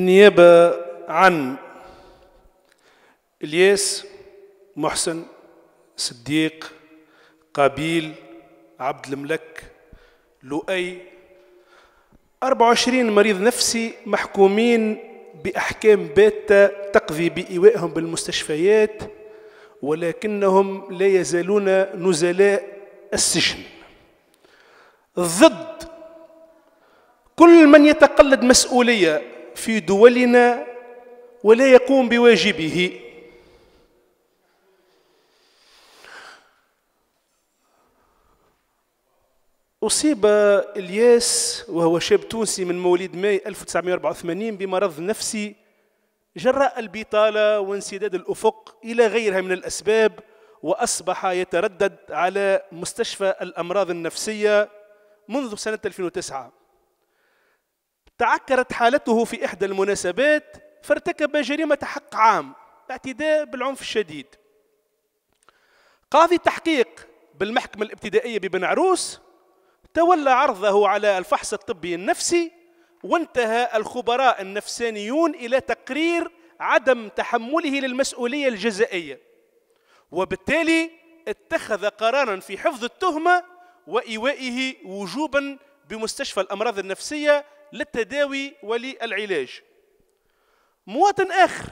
نيابة عن إلياس محسن صديق قابيل عبد الملك لؤي 24 مريض نفسي محكومين بأحكام باتة تقضي بإيوائهم بالمستشفيات ولكنهم لا يزالون نزلاء السجن ضد كل من يتقلد مسؤوليه في دولنا ولا يقوم بواجبه أصيب إلياس وهو شاب تونسي من مواليد ماي 1984 بمرض نفسي جراء البطالة وانسداد الأفق إلى غيرها من الأسباب وأصبح يتردد على مستشفى الأمراض النفسية منذ سنة 2009 تعكرت حالته في إحدى المناسبات فارتكب جريمة حق عام اعتداء بالعنف الشديد قاضي التحقيق بالمحكمة الابتدائية ببن عروس تولى عرضه على الفحص الطبي النفسي وانتهى الخبراء النفسانيون إلى تقرير عدم تحمله للمسؤولية الجزائية وبالتالي اتخذ قرارا في حفظ التهمة وإيوائه وجوبا بمستشفى الأمراض النفسية للتداوي وللعلاج مواطن آخر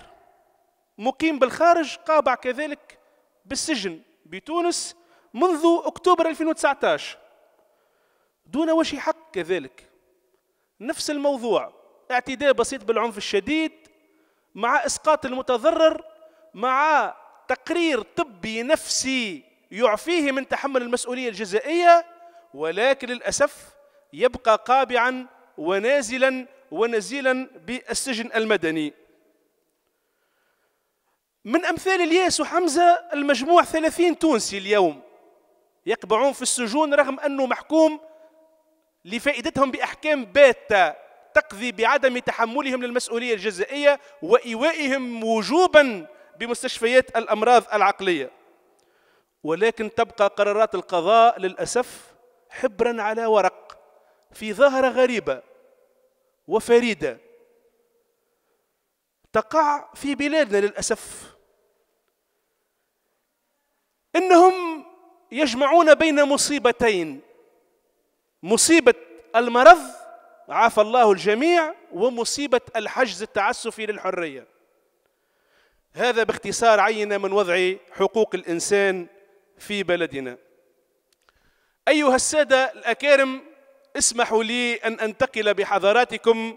مقيم بالخارج قابع كذلك بالسجن بتونس منذ أكتوبر 2019 دون وش حق كذلك نفس الموضوع اعتداء بسيط بالعنف الشديد مع إسقاط المتضرر مع تقرير طبي نفسي يعفيه من تحمل المسؤولية الجزائية ولكن للأسف يبقى قابعا ونازلا ونزيلا بالسجن المدني من أمثال الياس وحمزة المجموع ثلاثين تونسي اليوم يقبعون في السجون رغم أنه محكوم لفائدتهم بأحكام باتة تقضي بعدم تحملهم للمسؤولية الجزائية وإيوائهم وجوبا بمستشفيات الأمراض العقلية ولكن تبقى قرارات القضاء للأسف حبرا على ورق في ظاهرة غريبة وفريدة تقع في بلادنا للأسف إنهم يجمعون بين مصيبتين مصيبة المرض عافى الله الجميع ومصيبة الحجز التعسفي للحرية هذا باختصار عينة من وضع حقوق الإنسان في بلدنا أيها السادة الأكارم اسمحوا لي أن أنتقل بحضراتكم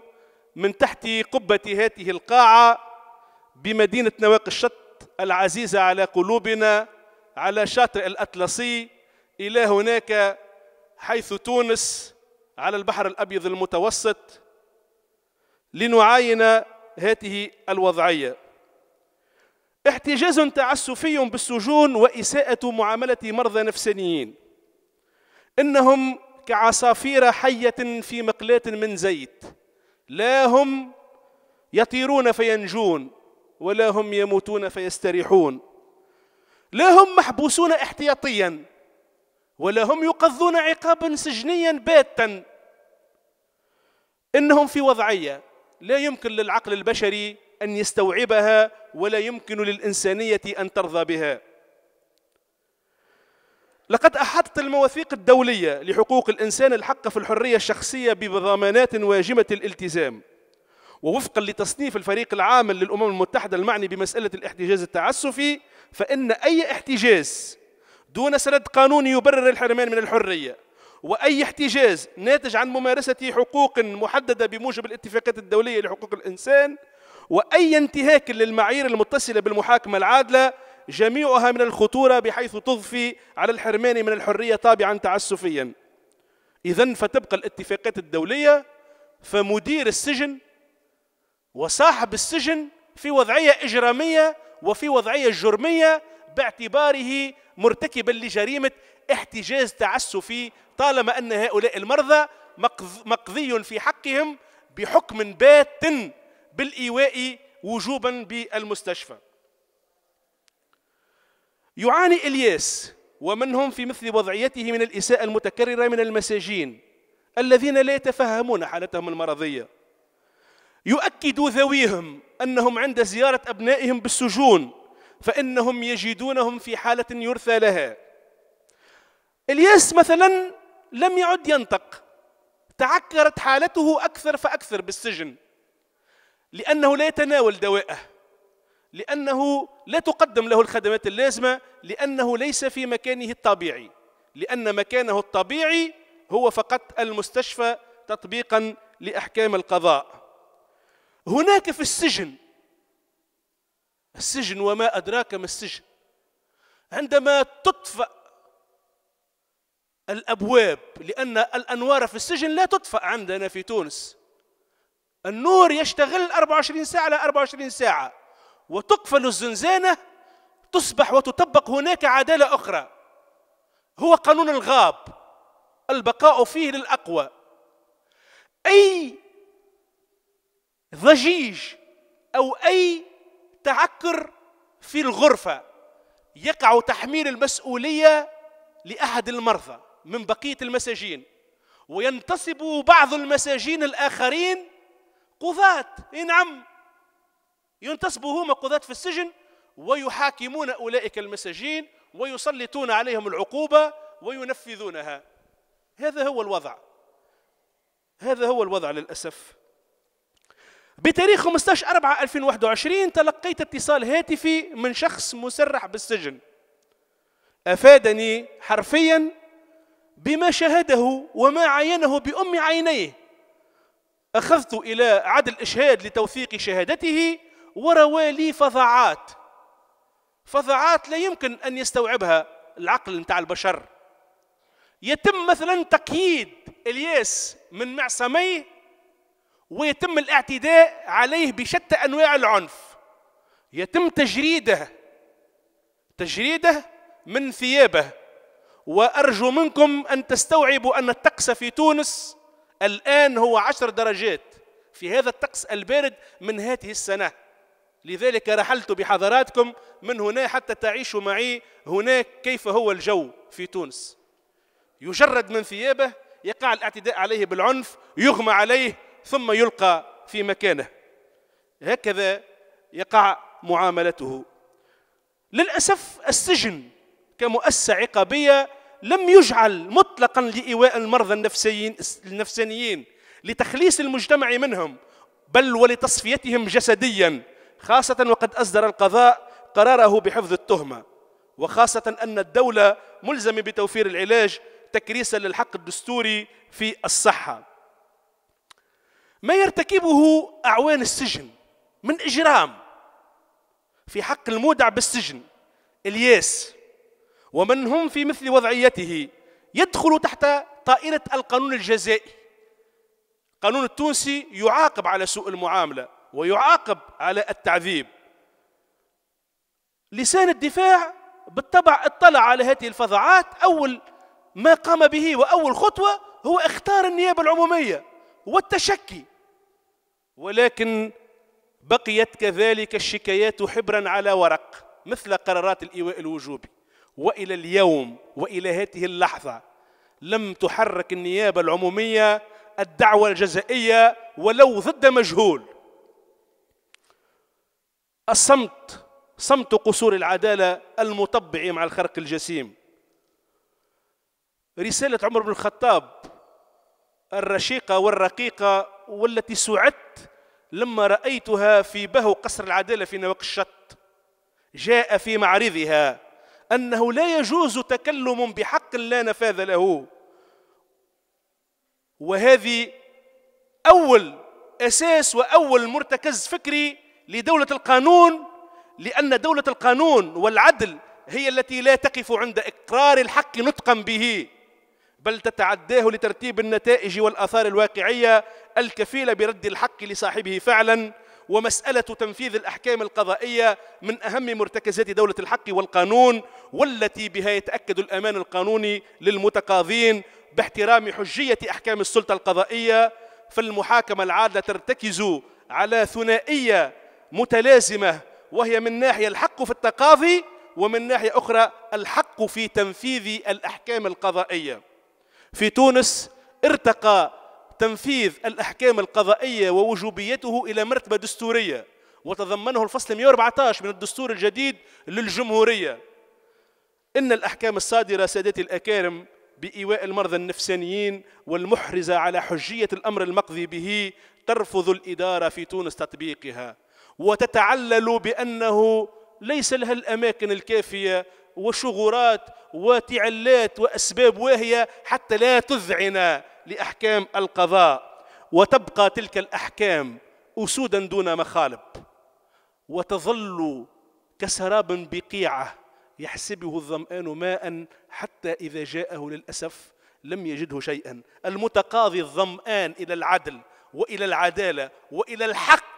من تحت قبة هذه القاعة بمدينة نواقي الشط العزيزة على قلوبنا على شاطئ الأطلسي إلى هناك حيث تونس على البحر الأبيض المتوسط لنعاين هذه الوضعية احتجاز تعسفي بالسجون وإساءة معاملة مرضى نفسانيين إنهم كعصافير حية في مقلاة من زيت لا هم يطيرون فينجون ولا هم يموتون فيستريحون لا هم محبوسون احتياطيا ولا هم يقضون عقابا سجنيا باتا انهم في وضعيه لا يمكن للعقل البشري ان يستوعبها ولا يمكن للانسانيه ان ترضى بها لقد احطت المواثيق الدولية لحقوق الإنسان الحق في الحرية الشخصية بضمانات واجمة الالتزام ووفقا لتصنيف الفريق العامل للأمم المتحدة المعني بمسألة الاحتجاز التعسفي فإن أي احتجاز دون سند قانوني يبرر الحرمان من الحرية وأي احتجاز ناتج عن ممارسة حقوق محددة بموجب الاتفاقات الدولية لحقوق الإنسان وأي انتهاك للمعايير المتصلة بالمحاكمة العادلة جميعها من الخطورة بحيث تضفي على الحرمان من الحرية طابعا تعسفيا إذا فتبقى الاتفاقات الدولية فمدير السجن وصاحب السجن في وضعية إجرامية وفي وضعية جرمية باعتباره مرتكبا لجريمة احتجاز تعسفي طالما أن هؤلاء المرضى مقضي في حقهم بحكم بات بالإيواء وجوبا بالمستشفى يعاني إلياس ومنهم في مثل وضعيته من الإساءة المتكررة من المساجين الذين لا يتفهمون حالتهم المرضية يؤكد ذويهم أنهم عند زيارة أبنائهم بالسجون فإنهم يجدونهم في حالة يرثى لها إلياس مثلا لم يعد ينطق تعكرت حالته أكثر فأكثر بالسجن لأنه لا يتناول دوائه لأنه لا تقدم له الخدمات اللازمة لأنه ليس في مكانه الطبيعي لأن مكانه الطبيعي هو فقط المستشفى تطبيقا لأحكام القضاء هناك في السجن السجن وما أدراك ما السجن عندما تطفأ الأبواب لأن الأنوار في السجن لا تطفأ عندنا في تونس النور يشتغل 24 ساعة على 24 ساعة وتقفل الزنزانة تصبح وتطبق هناك عدالة أخرى هو قانون الغاب البقاء فيه للأقوى أي ضجيج أو أي تعكر في الغرفة يقع تحميل المسؤولية لأحد المرضى من بقية المساجين وينتصب بعض المساجين الآخرين قضاة نعم هما قضاة في السجن ويحاكمون أولئك المساجين ويسلطون عليهم العقوبة وينفذونها هذا هو الوضع هذا هو الوضع للأسف بتاريخ 15 4 2021 تلقيت اتصال هاتفي من شخص مسرح بالسجن أفادني حرفيا بما شهده وما عاينه بأم عينيه أخذت إلى عدل إشهاد لتوثيق شهادته وروى لي فظاعات فظاعات لا يمكن أن يستوعبها العقل نتاع البشر يتم مثلا تقييد الياس من معصميه ويتم الاعتداء عليه بشتى انواع العنف يتم تجريده تجريده من ثيابه وارجو منكم ان تستوعبوا ان الطقس في تونس الان هو عشر درجات في هذا الطقس البارد من هذه السنه لذلك رحلت بحضراتكم من هنا حتى تعيشوا معي هناك كيف هو الجو في تونس يجرد من ثيابه يقع الاعتداء عليه بالعنف يغمى عليه ثم يلقى في مكانه هكذا يقع معاملته للأسف السجن كمؤسسة عقابية لم يجعل مطلقا لإيواء المرضى النفسيين النفسانيين لتخليص المجتمع منهم بل ولتصفيتهم جسديا خاصة وقد أصدر القضاء قراره بحفظ التهمة وخاصة أن الدولة ملزمة بتوفير العلاج تكريسا للحق الدستوري في الصحة ما يرتكبه أعوان السجن من إجرام في حق المودع بالسجن الياس ومن هم في مثل وضعيته يدخل تحت طائرة القانون الجزائي القانون التونسي يعاقب على سوء المعاملة ويعاقب على التعذيب لسان الدفاع بالطبع اطلع على هذه الفظاعات أول ما قام به وأول خطوة هو اختار النيابة العمومية والتشكي ولكن بقيت كذلك الشكايات حبرا على ورق مثل قرارات الإيواء الوجوبي وإلى اليوم وإلى هذه اللحظة لم تحرك النيابة العمومية الدعوة الجزائية ولو ضد مجهول الصمت صمت قصور العدالة المطبع مع الخرق الجسيم رسالة عمر بن الخطاب الرشيقة والرقيقة والتي سعدت لما رأيتها في بهو قصر العدالة في نواق الشط جاء في معرضها أنه لا يجوز تكلم بحق لا نفاذ له وهذه أول أساس وأول مرتكز فكري لدولة القانون لأن دولة القانون والعدل هي التي لا تقف عند إقرار الحق نطقا به بل تتعداه لترتيب النتائج والآثار الواقعية الكفيلة برد الحق لصاحبه فعلا ومسألة تنفيذ الأحكام القضائية من أهم مرتكزات دولة الحق والقانون والتي بها يتأكد الأمان القانوني للمتقاضين باحترام حجية أحكام السلطة القضائية فالمحاكمة العادلة ترتكز على ثنائية متلازمة وهي من ناحية الحق في التقاضي ومن ناحية أخرى الحق في تنفيذ الأحكام القضائية في تونس ارتقى تنفيذ الأحكام القضائية ووجوبيته إلى مرتبة دستورية وتضمنه الفصل 114 من الدستور الجديد للجمهورية إن الأحكام الصادرة سادتي الأكارم بإيواء المرضى النفسانيين والمحرزة على حجية الأمر المقضي به ترفض الإدارة في تونس تطبيقها وتتعلل بأنه ليس لها الأماكن الكافية وشغورات وتعلات وأسباب واهية حتى لا تذعن لأحكام القضاء وتبقى تلك الأحكام أسودا دون مخالب وتظل كسراب بقيعة يحسبه الظمآن ماء حتى إذا جاءه للأسف لم يجده شيئا المتقاضي الظمآن إلى العدل وإلى العدالة وإلى الحق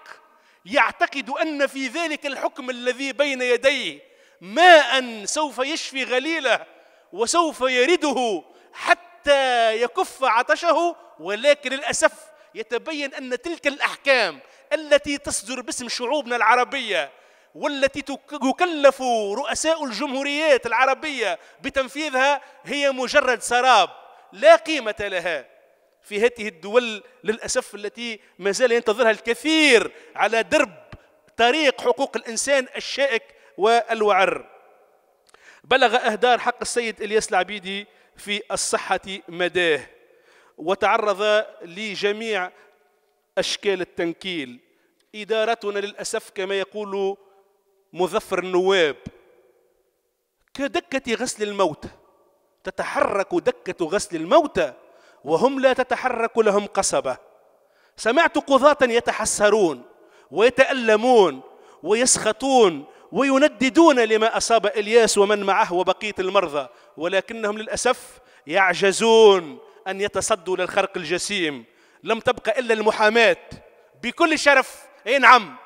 يعتقد أن في ذلك الحكم الذي بين يديه ماء سوف يشفي غليله وسوف يرده حتى يكف عطشه ولكن للأسف يتبين أن تلك الأحكام التي تصدر باسم شعوبنا العربية والتي يكلف رؤساء الجمهوريات العربية بتنفيذها هي مجرد سراب لا قيمة لها في هذه الدول للأسف التي ما زال ينتظرها الكثير على درب طريق حقوق الإنسان الشائك والوعر بلغ أهدار حق السيد إلياس العبيدي في الصحة مداه وتعرض لجميع أشكال التنكيل إدارتنا للأسف كما يقول مظفر النواب كدكة غسل الموتى تتحرك دكة غسل الموتى وهم لا تتحرك لهم قصبة سمعت قضاة يتحسرون ويتألمون ويسخطون وينددون لما أصاب إلياس ومن معه وبقية المرضى ولكنهم للأسف يعجزون أن يتصدوا للخرق الجسيم لم تبقى إلا المحاماة بكل شرف اي نعم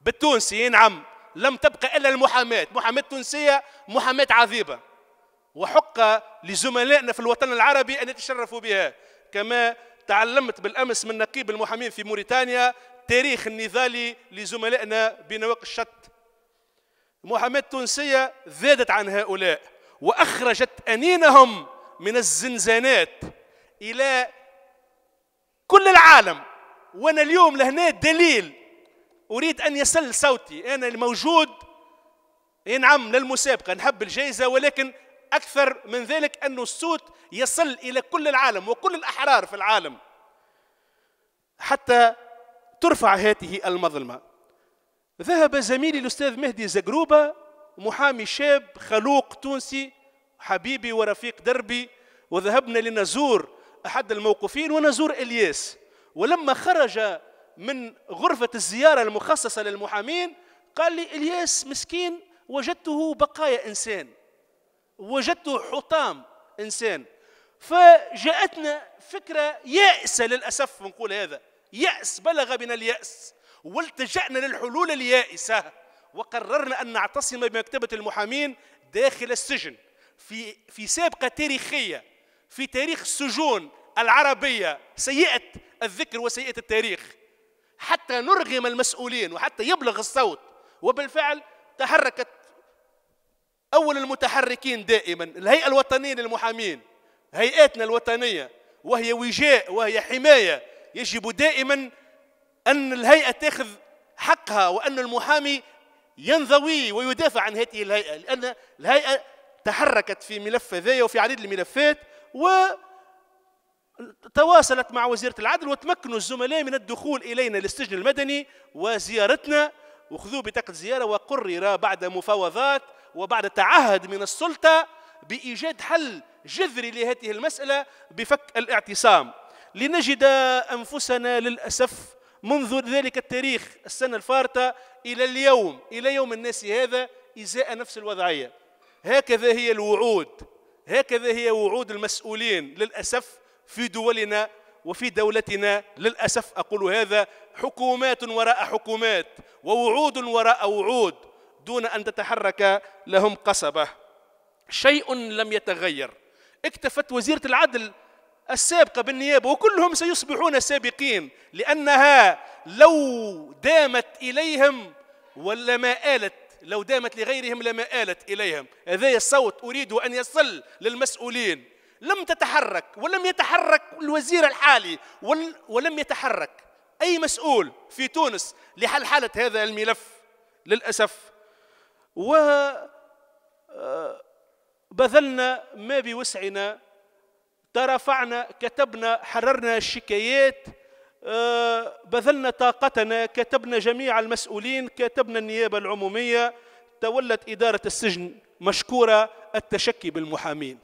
بالتونسي اي نعم لم تبقى إلا المحاماة محاماة تونسية محاماة عذيبة وحق لزملائنا في الوطن العربي أن يتشرفوا بها كما تعلمت بالأمس من نقيب المحامين في موريتانيا تاريخ النضالي لزملائنا بنواق الشط المحاماة التونسية زادت عن هؤلاء وأخرجت أنينهم من الزنزانات إلى كل العالم وأنا اليوم لهنا دليل أريد أن يسل صوتي أنا الموجود نعم للمسابقة نحب الجائزة ولكن أكثر من ذلك أن الصوت يصل إلى كل العالم وكل الأحرار في العالم حتى ترفع هذه المظلمة ذهب زميلي الأستاذ مهدي زقروبة محامي شاب خلوق تونسي حبيبي ورفيق دربي وذهبنا لنزور أحد الموقوفين ونزور إلياس ولما خرج من غرفة الزيارة المخصصة للمحامين قال لي إلياس مسكين وجدته بقايا إنسان وجدت حطام انسان فجاءتنا فكره يائسه للاسف نقول هذا ياس بلغ بنا الياس والتجانا للحلول اليائسه وقررنا ان نعتصم بمكتبه المحامين داخل السجن في في سابقه تاريخيه في تاريخ السجون العربيه سيئه الذكر وسيئه التاريخ حتى نرغم المسؤولين وحتى يبلغ الصوت وبالفعل تحركت أول المتحركين دائما الهيئة الوطنية للمحامين هيئاتنا الوطنية وهي وجاء وهي حماية يجب دائما أن الهيئة تأخذ حقها وأن المحامي ينضوي ويدافع عن هذه الهيئة لأن الهيئة تحركت في ملف هذايا وفي عديد الملفات و تواصلت مع وزيرة العدل وتمكنوا الزملاء من الدخول إلينا للسجن المدني وزيارتنا وخذوا بطاقة زيارة وقرر بعد مفاوضات وبعد تعهد من السلطة بإيجاد حل جذري لهذه المسألة بفك الاعتصام لنجد أنفسنا للأسف منذ ذلك التاريخ السنة الفارطة إلى اليوم إلى يوم الناس هذا إزاء نفس الوضعية هكذا هي الوعود هكذا هي وعود المسؤولين للأسف في دولنا وفي دولتنا للأسف أقول هذا حكومات وراء حكومات ووعود وراء وعود دون أن تتحرك لهم قصبة شيء لم يتغير اكتفت وزيرة العدل السابقة بالنيابة وكلهم سيصبحون سابقين لأنها لو دامت إليهم ولا ما آلت لو دامت لغيرهم لما آلت إليهم هذا الصوت أريد أن يصل للمسؤولين لم تتحرك ولم يتحرك الوزير الحالي ولم يتحرك أي مسؤول في تونس لحل حالة هذا الملف للأسف وبذلنا آه، ما بوسعنا ترفعنا كتبنا حررنا الشكايات آه، بذلنا طاقتنا كتبنا جميع المسؤولين كتبنا النيابة العمومية تولت إدارة السجن مشكورة التشكي بالمحامين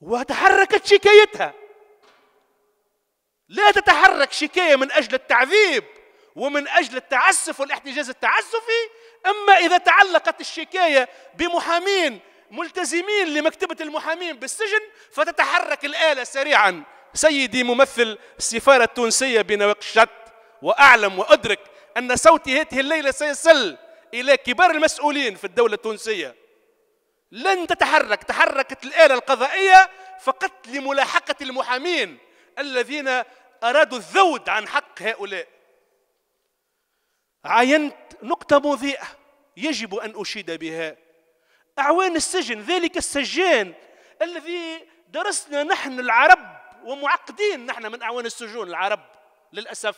وتحركت شكايتها لا تتحرك شكاية من أجل التعذيب ومن أجل التعسف والاحتجاز التعسفي أما إذا تعلقت الشكاية بمحامين ملتزمين لمكتبة المحامين بالسجن فتتحرك الآلة سريعا سيدي ممثل السفارة التونسية بنواقشت وأعلم وأدرك أن صوتي هذه الليلة سيصل إلى كبار المسؤولين في الدولة التونسية لن تتحرك تحركت الآلة القضائية فقط لملاحقة المحامين الذين أرادوا الذود عن حق هؤلاء عينت نقطة مضيئة يجب أن أشيد بها أعوان السجن ذلك السجان الذي درسنا نحن العرب ومعقدين نحن من أعوان السجون العرب للأسف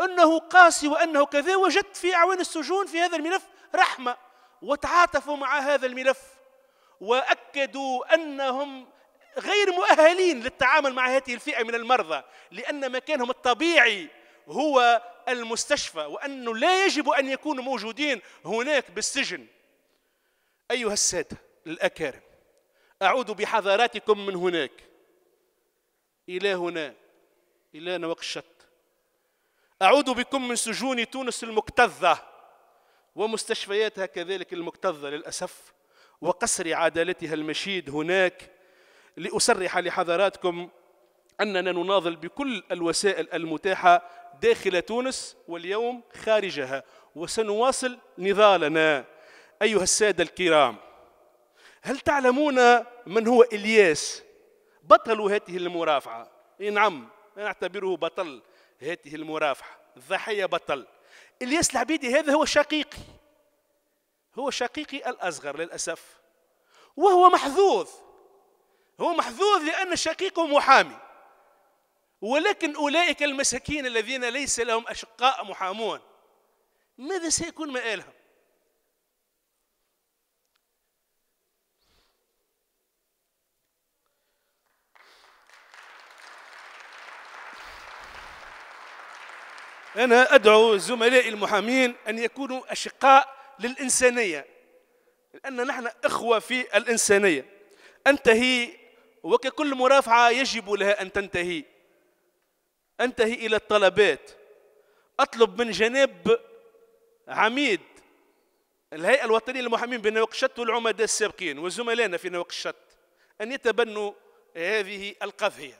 أنه قاسي وأنه كذا وجدت في أعوان السجون في هذا الملف رحمة وتعاطفوا مع هذا الملف وأكدوا أنهم غير مؤهلين للتعامل مع هذه الفئة من المرضى لأن مكانهم الطبيعي هو المستشفى وأنه لا يجب أن يكونوا موجودين هناك بالسجن أيها السادة الأكارم أعود بحضاراتكم من هناك إلى هنا إلى نوقشت أعود بكم من سجون تونس المكتظة ومستشفياتها كذلك المكتظة للأسف وقصر عدالتها المشيد هناك لأصرح لحضراتكم أننا نناضل بكل الوسائل المتاحة داخل تونس واليوم خارجها وسنواصل نضالنا أيها السادة الكرام هل تعلمون من هو إلياس بطل هذه المرافعة نعم أنا أعتبره بطل هذه المرافعة الضحية بطل إلياس العبيدي هذا هو شقيقي هو شقيقي الأصغر للأسف وهو محظوظ هو محظوظ لأن شقيقه محامي ولكن أولئك المساكين الذين ليس لهم أشقاء محامون ماذا سيكون مآلهم أنا أدعو زملائي المحامين أن يكونوا أشقاء للإنسانية لأن نحن إخوة في الإنسانية أنتهي وككل مرافعة يجب لها أن تنتهي أنتهي إلى الطلبات أطلب من جناب عميد الهيئة الوطنية للمحامين بنوقشت والعمداء السابقين وزملائنا في نوقشت أن يتبنوا هذه القضية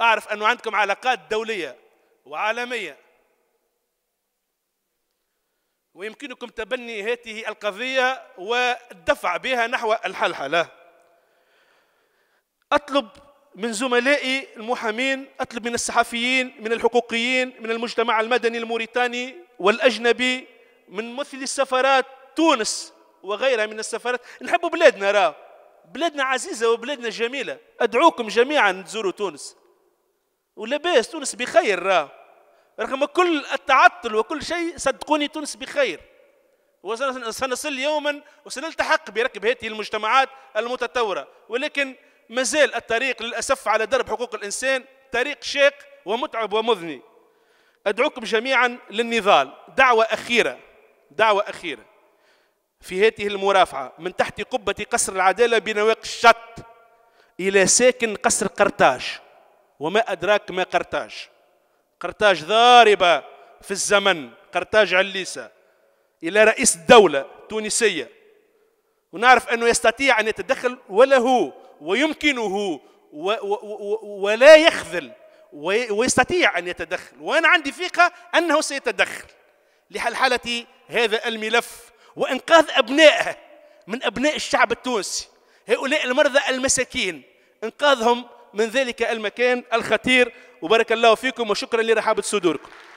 أعرف أنه عندكم علاقات دولية وعالمية ويمكنكم تبني هذه القضية والدفع بها نحو الحلحلة أطلب من زملائي المحامين أطلب من الصحفيين من الحقوقيين من المجتمع المدني الموريتاني والأجنبي من ممثلي السفارات تونس وغيرها من السفارات نحب بلادنا راه بلادنا عزيزة وبلادنا جميلة أدعوكم جميعا تزوروا تونس ولاباس تونس بخير راه رغم كل التعطل وكل شيء صدقوني تونس بخير وسنصل يوما وسنلتحق بركب هذه المجتمعات المتطورة ولكن ما زال الطريق للأسف على درب حقوق الإنسان طريق شاق ومتعب ومذني أدعوكم جميعا للنضال دعوة أخيرة دعوة أخيرة في هذه المرافعة من تحت قبة قصر العدالة بنواق الشط إلى ساكن قصر قرطاج وما أدراك ما قرطاج قرطاج ضاربة في الزمن قرطاج عليسة إلى رئيس الدولة تونسية ونعرف أنه يستطيع أن يتدخل ولا هو ويمكنه ولا يخذل ويستطيع ان يتدخل وانا عندي ثقه انه سيتدخل لحلحله هذا الملف وانقاذ ابنائه من ابناء الشعب التونسي هؤلاء المرضى المساكين انقاذهم من ذلك المكان الخطير وبارك الله فيكم وشكرا لرحابه صدوركم